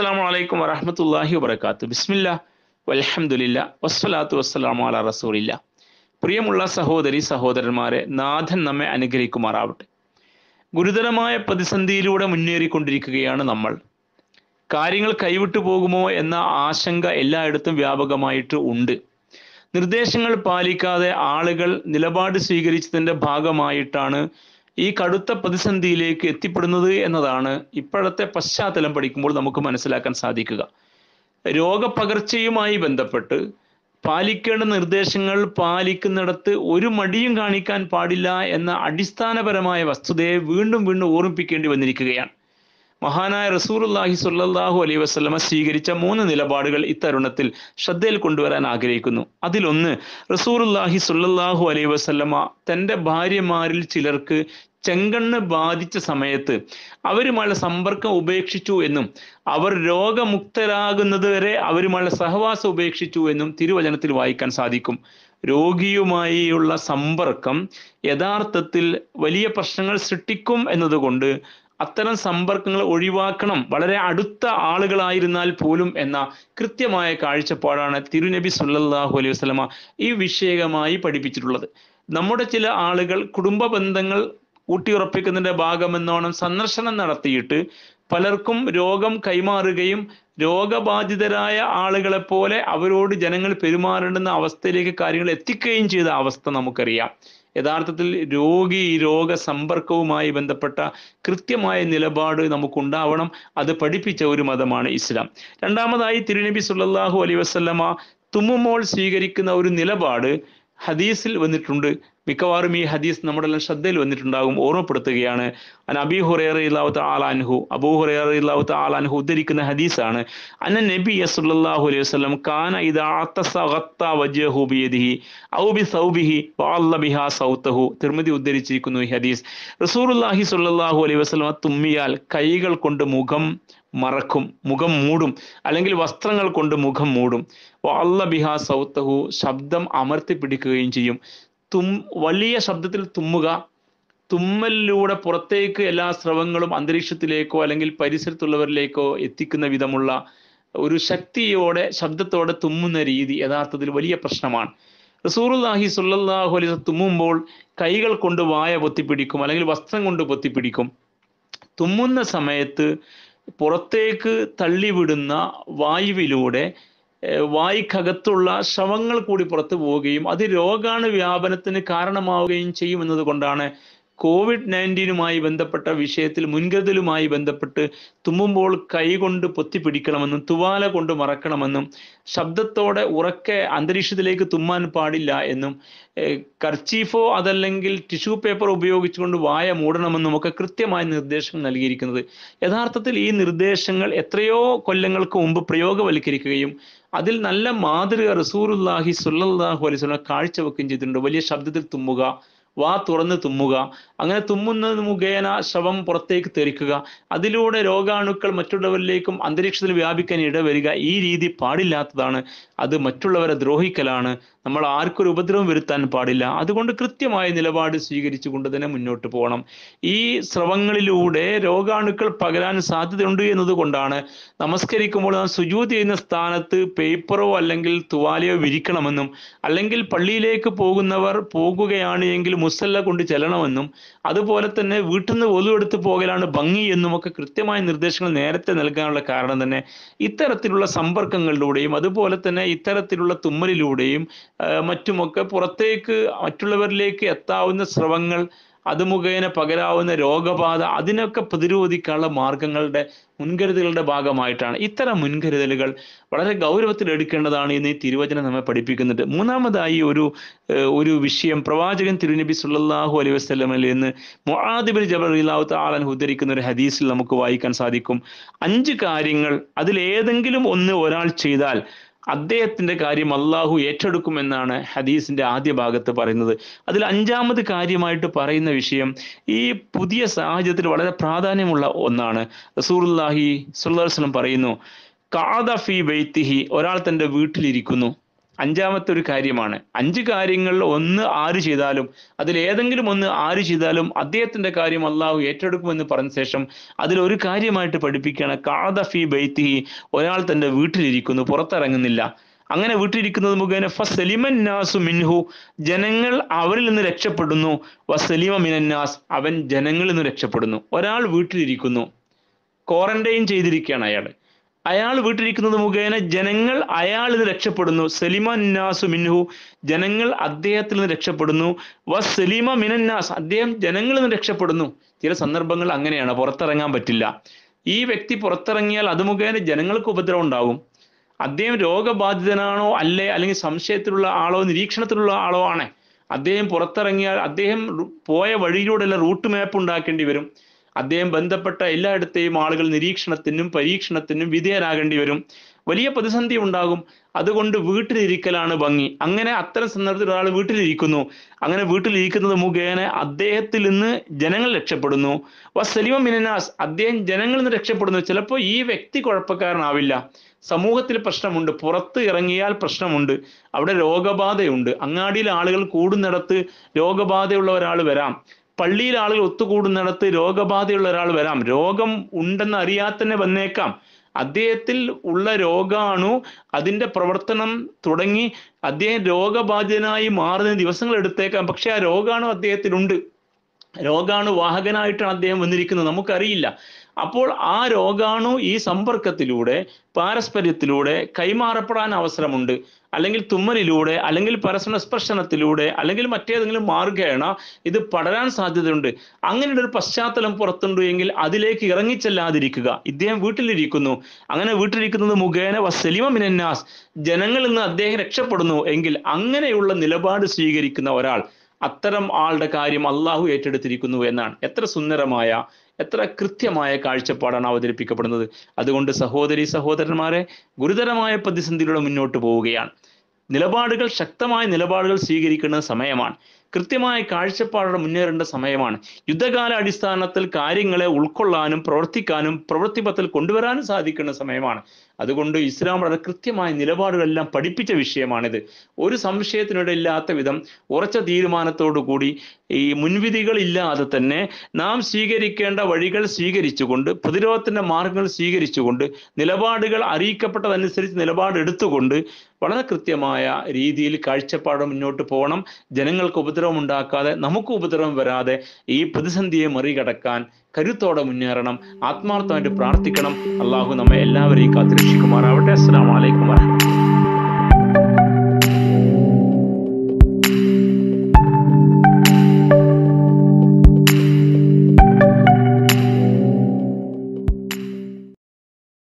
അസ്സാം വലൈക്കും വറഹമത്തല്ലാഹി വാത്തു ബിസ്മില്ല വലഹമുല്ല വസ്സലാത്തു വസ്സലാമു അല റസൂലില്ല പ്രിയമുള്ള സഹോദരി സഹോദരന്മാരെ നാഥൻ നമ്മെ അനുഗ്രഹിക്കുമാറാവട്ടെ ഗുരുതരമായ പ്രതിസന്ധിയിലൂടെ മുന്നേറിക്കൊണ്ടിരിക്കുകയാണ് നമ്മൾ കാര്യങ്ങൾ കൈവിട്ടു പോകുമോ എന്ന ആശങ്ക എല്ലായിടത്തും വ്യാപകമായിട്ട് ഉണ്ട് നിർദ്ദേശങ്ങൾ പാലിക്കാതെ ആളുകൾ നിലപാട് സ്വീകരിച്ചതിൻ്റെ ഭാഗമായിട്ടാണ് ഈ കടുത്ത പ്രതിസന്ധിയിലേക്ക് എത്തിപ്പെടുന്നത് എന്നതാണ് ഇപ്പോഴത്തെ പശ്ചാത്തലം പഠിക്കുമ്പോൾ നമുക്ക് മനസ്സിലാക്കാൻ സാധിക്കുക രോഗപകർച്ചയുമായി ബന്ധപ്പെട്ട് പാലിക്കേണ്ട നിർദ്ദേശങ്ങൾ പാലിക്കുന്നിടത്ത് ഒരു മടിയും കാണിക്കാൻ പാടില്ല എന്ന അടിസ്ഥാനപരമായ വസ്തുതയെ വീണ്ടും വീണ്ടും ഓർമ്മിപ്പിക്കേണ്ടി വന്നിരിക്കുകയാണ് മഹാനായ റസൂറുല്ലാഹി സുല്ലാഹു അലൈ വസ്ലമ സ്വീകരിച്ച മൂന്ന് നിലപാടുകൾ ഇത്തരുണത്തിൽ ശ്രദ്ധയിൽ കൊണ്ടുവരാൻ ആഗ്രഹിക്കുന്നു അതിലൊന്ന് റസൂറുല്ലാഹി സുല്ലാഹു അലൈ വസ്ലമ തൻ്റെ ഭാര്യമാരിൽ ചിലർക്ക് ചെങ്കണ്ണ് ബാധിച്ച സമയത്ത് അവരുമായുള്ള സമ്പർക്കം ഉപേക്ഷിച്ചു എന്നും അവർ രോഗമുക്തരാകുന്നത് വരെ അവരുമായുള്ള സഹവാസം ഉപേക്ഷിച്ചു എന്നും തിരുവചനത്തിൽ വായിക്കാൻ സാധിക്കും രോഗിയുമായുള്ള സമ്പർക്കം യഥാർത്ഥത്തിൽ വലിയ പ്രശ്നങ്ങൾ സൃഷ്ടിക്കും എന്നതുകൊണ്ട് അത്തരം സമ്പർക്കങ്ങൾ ഒഴിവാക്കണം വളരെ അടുത്ത ആളുകളായിരുന്നാൽ പോലും എന്ന കൃത്യമായ കാഴ്ചപ്പാടാണ് തിരുനബി സുല്ലാഹു അലൈഹി വസ്ലമ ഈ വിഷയകമായി പഠിപ്പിച്ചിട്ടുള്ളത് നമ്മുടെ ചില ആളുകൾ കുടുംബ ബന്ധങ്ങൾ ഊട്ടിയുറപ്പിക്കുന്നതിൻ്റെ ഭാഗമെന്നോണം സന്ദർശനം നടത്തിയിട്ട് പലർക്കും രോഗം കൈമാറുകയും രോഗബാധിതരായ ആളുകളെ പോലെ അവരോട് ജനങ്ങൾ പെരുമാറേണ്ടുന്ന അവസ്ഥയിലേക്ക് കാര്യങ്ങൾ എത്തിക്കുകയും ചെയ്ത അവസ്ഥ നമുക്കറിയാം യഥാർത്ഥത്തിൽ രോഗി രോഗസമ്പർക്കവുമായി ബന്ധപ്പെട്ട കൃത്യമായ നിലപാട് നമുക്കുണ്ടാവണം അത് പഠിപ്പിച്ച ഒരു മതമാണ് ഇസ്ലാം രണ്ടാമതായി തിരുനബി സുല്ലാഹു വസല്ലമ തുമ്മുമ്പോൾ സ്വീകരിക്കുന്ന ഒരു നിലപാട് ഹദീസിൽ വന്നിട്ടുണ്ട് മിക്കവാറും ഈ ഹദീസ് നമ്മുടെ എല്ലാം ശ്രദ്ധയിൽ വന്നിട്ടുണ്ടാകും ഓർമ്മപ്പെടുത്തുകയാണ് അബി ഹുറേറിയല്ലാവത്ത് ആലാൻഹു അബൂ ഹുറേറിയല്ലാവത്ത് ആലാൻഹു ഉദ്ധരിക്കുന്ന ഹദീസാണ് അന്ന നബി സല്ലല്ലാഹു അലൈഹി വസല്ലം കാന ഇദാഹുബിഹി സൗത്തഹു തിരുമതി ഉദ്ധരിച്ചിരിക്കുന്നു ഈ ഹദീസ് റസൂറുല്ലാഹി സല്ലല്ലാഹു അലൈഹി വസല്ലം തുമ്മിയാൽ കൈകൾ കൊണ്ട് മുഖം മറക്കും മുഖം മൂടും അല്ലെങ്കിൽ വസ്ത്രങ്ങൾ കൊണ്ട് മുഖം മൂടും അല്ല ബിഹാ സൗത്തഹു ശബ്ദം അമർത്തി പിടിക്കുകയും ചെയ്യും തും വലിയ ശബ്ദത്തിൽ തുമ്മുക തുമ്മലിലൂടെ പുറത്തേക്ക് എല്ലാ സ്രവങ്ങളും അന്തരീക്ഷത്തിലേക്കോ അല്ലെങ്കിൽ പരിസരത്തുള്ളവരിലേക്കോ എത്തിക്കുന്ന വിധമുള്ള ഒരു ശക്തിയോടെ ശബ്ദത്തോടെ തുമ്മുന്ന രീതി യഥാർത്ഥത്തിൽ വലിയ പ്രശ്നമാണ് റസൂറുല്ലാഹി സുല്ലാഹു അലൈസ് തുമ്മുമ്പോൾ കൈകൾ കൊണ്ട് വായ പൊത്തിപ്പിടിക്കും അല്ലെങ്കിൽ വസ്ത്രം കൊണ്ട് പൊത്തിപ്പിടിക്കും തുമ്മുന്ന സമയത്ത് പുറത്തേക്ക് തള്ളിവിടുന്ന വായുവിലൂടെ വായിക്കകത്തുള്ള ശവങ്ങൾ കൂടി പുറത്തു പോവുകയും അത് രോഗാണു വ്യാപനത്തിന് കാരണമാവുകയും ചെയ്യുമെന്നത് കൊണ്ടാണ് കോവിഡ് നയൻറ്റീനുമായി ബന്ധപ്പെട്ട വിഷയത്തിൽ മുൻകരുതലുമായി ബന്ധപ്പെട്ട് തുമ്മുമ്പോൾ കൈകൊണ്ട് പിടിക്കണമെന്നും തുവാല കൊണ്ട് മറക്കണമെന്നും ശബ്ദത്തോടെ ഉറക്കെ അന്തരീക്ഷത്തിലേക്ക് തുമ്മാൻ പാടില്ല എന്നും കർച്ചീഫോ അതല്ലെങ്കിൽ ടിഷ്യൂ പേപ്പർ ഉപയോഗിച്ചുകൊണ്ട് വായ മൂടണമെന്നും ഒക്കെ കൃത്യമായ നിർദ്ദേശങ്ങൾ നൽകിയിരിക്കുന്നത് യഥാർത്ഥത്തിൽ ഈ നിർദ്ദേശങ്ങൾ എത്രയോ കൊല്ലങ്ങൾക്ക് മുമ്പ് പ്രയോഗവൽക്കരിക്കുകയും അതിൽ നല്ല മാതൃക റസൂറുല്ലാഹി സുല്ലാഹു അലൈസ് കാഴ്ചവെക്കുകയും ചെയ്തിട്ടുണ്ട് വലിയ ശബ്ദത്തിൽ തുമ്മുക വാ തുറന്ന് തുമ്മുക അങ്ങനെ തുമ്മുന്നത് മുഖേന ശവം പുറത്തേക്ക് തെറിക്കുക അതിലൂടെ രോഗാണുക്കൾ മറ്റുള്ളവരിലേക്കും അന്തരീക്ഷത്തിൽ വ്യാപിക്കാൻ ഇടവരിക ഈ രീതി പാടില്ലാത്തതാണ് അത് മറ്റുള്ളവരെ ദ്രോഹിക്കലാണ് നമ്മൾ ആർക്കൊരു ഉപദ്രവം വരുത്താൻ പാടില്ല അതുകൊണ്ട് കൃത്യമായ നിലപാട് കൊണ്ട് തന്നെ മുന്നോട്ട് പോകണം ഈ സ്രവങ്ങളിലൂടെ രോഗാണുക്കൾ പകരാൻ സാധ്യതയുണ്ട് എന്നതുകൊണ്ടാണ് നമസ്കരിക്കുമ്പോൾ നാം സുജൂത് ചെയ്യുന്ന സ്ഥാനത്ത് പേപ്പറോ അല്ലെങ്കിൽ തുവാലയോ വിരിക്കണമെന്നും അല്ലെങ്കിൽ പള്ളിയിലേക്ക് പോകുന്നവർ പോകുകയാണ് എങ്കിൽ മുസല്ല കൊണ്ട് ചെല്ലണമെന്നും അതുപോലെ തന്നെ വീട്ടിൽ നിന്ന് ഒലുവെടുത്ത് പോകലാണ് ഭംഗി എന്നും ഒക്കെ കൃത്യമായ നിർദ്ദേശങ്ങൾ നേരത്തെ നൽകാനുള്ള കാരണം തന്നെ ഇത്തരത്തിലുള്ള സമ്പർക്കങ്ങളിലൂടെയും അതുപോലെ തന്നെ ഇത്തരത്തിലുള്ള തുമ്മലിലൂടെയും മറ്റുമൊക്കെ പുറത്തേക്ക് മറ്റുള്ളവരിലേക്ക് എത്താവുന്ന സ്രവങ്ങൾ അത് മുഖേന പകരാവുന്ന രോഗബാധ അതിനൊക്കെ പ്രതിരോധിക്കാനുള്ള മാർഗങ്ങളുടെ മുൻകരുതലുകളുടെ ഭാഗമായിട്ടാണ് ഇത്തരം മുൻകരുതലുകൾ വളരെ ഗൗരവത്തിൽ എടുക്കേണ്ടതാണ് ഇന്ന് ഈ തിരുവചനം നമ്മെ പഠിപ്പിക്കുന്നുണ്ട് മൂന്നാമതായി ഒരു ഒരു വിഷയം പ്രവാചകൻ തിരുനബി സുല്ലാഹു അലൈ വസ്ലമിൽ നിന്ന് മൊഹാദിബിൻ ജബറിലാഹു താലൻ ഉദ്ധരിക്കുന്ന ഒരു ഹദീസിൽ നമുക്ക് വായിക്കാൻ സാധിക്കും അഞ്ച് കാര്യങ്ങൾ അതിലേതെങ്കിലും ഒന്ന് ഒരാൾ ചെയ്താൽ അദ്ദേഹത്തിൻ്റെ കാര്യം അള്ളാഹു ഏറ്റെടുക്കുമെന്നാണ് ഹദീസിൻ്റെ ആദ്യ ഭാഗത്ത് പറയുന്നത് അതിൽ അഞ്ചാമത് കാര്യമായിട്ട് പറയുന്ന വിഷയം ഈ പുതിയ സാഹചര്യത്തിൽ വളരെ പ്രാധാന്യമുള്ള ഒന്നാണ് റസൂർല്ലാഹി സുല്ലാസ്ലം പറയുന്നു കാദഫി ബൈത്തിഹി ഒരാൾ തൻ്റെ വീട്ടിലിരിക്കുന്നു അഞ്ചാമത്തെ ഒരു കാര്യമാണ് അഞ്ച് കാര്യങ്ങൾ ഒന്ന് ആര് ചെയ്താലും അതിൽ ഏതെങ്കിലും ഒന്ന് ആര് ചെയ്താലും അദ്ദേഹത്തിന്റെ കാര്യം അള്ളാഹു ഏറ്റെടുക്കുമെന്ന് പറഞ്ഞ ശേഷം അതിൽ ഒരു കാര്യമായിട്ട് പഠിപ്പിക്കുകയാണ് കാദ ഫി ബൈത്തിഹി ഒരാൾ തന്റെ വീട്ടിലിരിക്കുന്നു പുറത്തിറങ്ങുന്നില്ല അങ്ങനെ വീട്ടിലിരിക്കുന്നത് മുഖേന ഫസലിമൻ നാസു മിൻഹു ജനങ്ങൾ അവരിൽ നിന്ന് രക്ഷപ്പെടുന്നു വസലിമ മിനന്നാസ് അവൻ ജനങ്ങളിൽ നിന്ന് രക്ഷപ്പെടുന്നു ഒരാൾ വീട്ടിലിരിക്കുന്നു ക്വാറന്റൈൻ ചെയ്തിരിക്കുകയാണ് അയാൾ അയാൾ വീട്ടിരിക്കുന്നത് മുഖേന ജനങ്ങൾ അയാളിൽ നിന്ന് രക്ഷപ്പെടുന്നു സലിമ മിൻഹു ജനങ്ങൾ അദ്ദേഹത്തിൽ നിന്ന് രക്ഷപ്പെടുന്നു വ സലീമ മിനന്നാസ് അദ്ദേഹം ജനങ്ങളിൽ നിന്ന് രക്ഷപ്പെടുന്നു ചില സന്ദർഭങ്ങൾ അങ്ങനെയാണ് പുറത്തിറങ്ങാൻ പറ്റില്ല ഈ വ്യക്തി പുറത്തിറങ്ങിയാൽ അത് മുഖേന ജനങ്ങൾക്ക് ഉപദ്രവം ഉണ്ടാവും അദ്ദേഹം രോഗബാധിതനാണോ അല്ലേ അല്ലെങ്കിൽ സംശയത്തിലുള്ള ആളോ നിരീക്ഷണത്തിലുള്ള ആളോ ആണ് അദ്ദേഹം പുറത്തിറങ്ങിയാൽ അദ്ദേഹം പോയ വഴിയിലൂടെയുള്ള റൂട്ട് മാപ്പ് ഉണ്ടാക്കേണ്ടി വരും അദ്ദേഹം ബന്ധപ്പെട്ട എല്ലായിടത്തെയും ആളുകൾ നിരീക്ഷണത്തിനും പരീക്ഷണത്തിനും വിധേയരാകേണ്ടി വരും വലിയ പ്രതിസന്ധി ഉണ്ടാകും അതുകൊണ്ട് വീട്ടിലിരിക്കലാണ് ഭംഗി അങ്ങനെ അത്തരം സന്ദർഭത്തിൽ ഒരാൾ വീട്ടിലിരിക്കുന്നു അങ്ങനെ വീട്ടിലിരിക്കുന്നത് മുഖേന അദ്ദേഹത്തിൽ നിന്ന് ജനങ്ങൾ രക്ഷപ്പെടുന്നു വസലിമ മിനനാസ് അദ്ദേഹം ജനങ്ങളിൽ നിന്ന് രക്ഷപ്പെടുന്നു ചിലപ്പോൾ ഈ വ്യക്തി കുഴപ്പക്കാരനാവില്ല സമൂഹത്തിൽ പ്രശ്നമുണ്ട് പുറത്ത് ഇറങ്ങിയാൽ പ്രശ്നമുണ്ട് അവിടെ രോഗബാധയുണ്ട് അങ്ങാടിയിൽ ആളുകൾ കൂടുന്നിടത്ത് രോഗബാധയുള്ള ഒരാൾ വരാം പള്ളിയിൽ ആളുകൾ ഒത്തുകൂടുന്നിടത്ത് രോഗബാധയുള്ള ഒരാൾ വരാം രോഗം ഉണ്ടെന്ന് അറിയാത്തന്നെ വന്നേക്കാം അദ്ദേഹത്തിൽ ഉള്ള രോഗാണു അതിൻ്റെ പ്രവർത്തനം തുടങ്ങി അദ്ദേഹം രോഗബാധിതനായി മാറുന്ന ദിവസങ്ങൾ എടുത്തേക്കാം പക്ഷെ ആ രോഗാണു അദ്ദേഹത്തിനുണ്ട് രോഗാണു വാഹകനായിട്ടാണ് അദ്ദേഹം വന്നിരിക്കുന്നത് നമുക്കറിയില്ല അപ്പോൾ ആ രോഗാണു ഈ സമ്പർക്കത്തിലൂടെ പാരസ്പര്യത്തിലൂടെ കൈമാറപ്പെടാൻ അവസരമുണ്ട് അല്ലെങ്കിൽ തുമ്മലിലൂടെ അല്ലെങ്കിൽ പരസ്പര സ്പർശനത്തിലൂടെ അല്ലെങ്കിൽ മറ്റേതെങ്കിലും മാർഗേണ ഇത് പടരാൻ സാധ്യതയുണ്ട് അങ്ങനെ ഒരു പശ്ചാത്തലം പുറത്തുണ്ട് എങ്കിൽ അതിലേക്ക് ഇറങ്ങിച്ചെല്ലാതിരിക്കുക ഇദ്ദേഹം വീട്ടിലിരിക്കുന്നു അങ്ങനെ വീട്ടിലിരിക്കുന്നത് മുഖേന വസലിമ മിനന്നാസ് ജനങ്ങളിൽ നിന്ന് അദ്ദേഹം രക്ഷപ്പെടുന്നു എങ്കിൽ അങ്ങനെയുള്ള നിലപാട് സ്വീകരിക്കുന്ന ഒരാൾ അത്തരം ആളുടെ കാര്യം അള്ളാഹു ഏറ്റെടുത്തിരിക്കുന്നു എന്നാണ് എത്ര സുന്ദരമായ എത്ര കൃത്യമായ കാഴ്ചപ്പാടാണ് അവതരിപ്പിക്കപ്പെടുന്നത് അതുകൊണ്ട് സഹോദരി സഹോദരന്മാരെ ഗുരുതരമായ പ്രതിസന്ധിയിലൂടെ മുന്നോട്ട് പോവുകയാണ് നിലപാടുകൾ ശക്തമായ നിലപാടുകൾ സ്വീകരിക്കുന്ന സമയമാണ് കൃത്യമായ കാഴ്ചപ്പാടോടെ മുന്നേറേണ്ട സമയമാണ് യുദ്ധകാല അടിസ്ഥാനത്തിൽ കാര്യങ്ങളെ ഉൾക്കൊള്ളാനും പ്രവർത്തിക്കാനും പ്രവൃത്തിപത്തിൽ കൊണ്ടുവരാനും സാധിക്കുന്ന സമയമാണ് അതുകൊണ്ട് ഇസ്ലാം വളരെ കൃത്യമായ നിലപാടുകളെല്ലാം പഠിപ്പിച്ച വിഷയമാണിത് ഒരു സംശയത്തിനിടയില്ലാത്ത വിധം ഉറച്ച തീരുമാനത്തോടു കൂടി ഈ മുൻവിധികളില്ലാതെ തന്നെ നാം സ്വീകരിക്കേണ്ട വഴികൾ സ്വീകരിച്ചുകൊണ്ട് പ്രതിരോധത്തിൻ്റെ മാർഗങ്ങൾ സ്വീകരിച്ചുകൊണ്ട് നിലപാടുകൾ അറിയിക്കപ്പെട്ടതനുസരിച്ച് നിലപാട് എടുത്തുകൊണ്ട് വളരെ കൃത്യമായ രീതിയിൽ കാഴ്ചപ്പാട് മുന്നോട്ട് പോകണം ജനങ്ങൾക്ക് ഉപദ്ര ഉപദ്രവം ഉണ്ടാക്കാതെ നമുക്ക് ഉപദ്രവം വരാതെ ഈ പ്രതിസന്ധിയെ മറികടക്കാൻ കരുത്തോടെ മുന്നേറണം ആത്മാർത്ഥമായിട്ട് പ്രാർത്ഥിക്കണം അള്ളാഹു നമ്മെ എല്ലാവരെയും കാത്തിരക്ഷിക്കുമാറാവട്ടെ അസ്സാം വലൈക്കും വാഹമത്തുള്ള